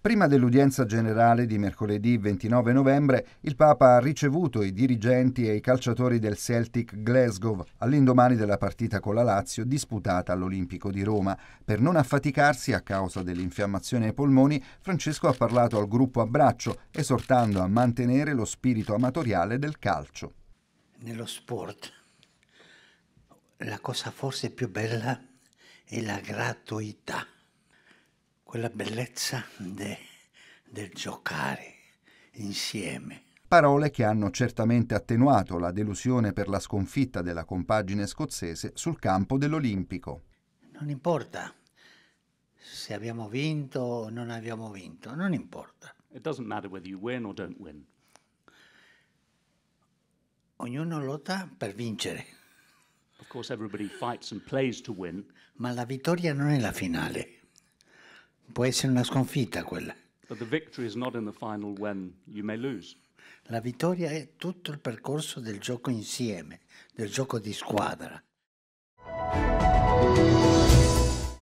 Prima dell'udienza generale di mercoledì 29 novembre, il Papa ha ricevuto i dirigenti e i calciatori del Celtic Glasgow all'indomani della partita con la Lazio disputata all'Olimpico di Roma. Per non affaticarsi a causa dell'infiammazione ai polmoni, Francesco ha parlato al gruppo Abbraccio, esortando a mantenere lo spirito amatoriale del calcio. Nello sport la cosa forse più bella è la gratuità quella bellezza de, del giocare insieme. Parole che hanno certamente attenuato la delusione per la sconfitta della compagine scozzese sul campo dell'Olimpico. Non importa se abbiamo vinto o non abbiamo vinto, non importa. It doesn't matter whether you win or don't win. Ognuno lotta per vincere. Of course everybody fights and plays to win. Ma la vittoria non è la finale può essere una sconfitta quella. La vittoria è tutto il percorso del gioco insieme, del gioco di squadra.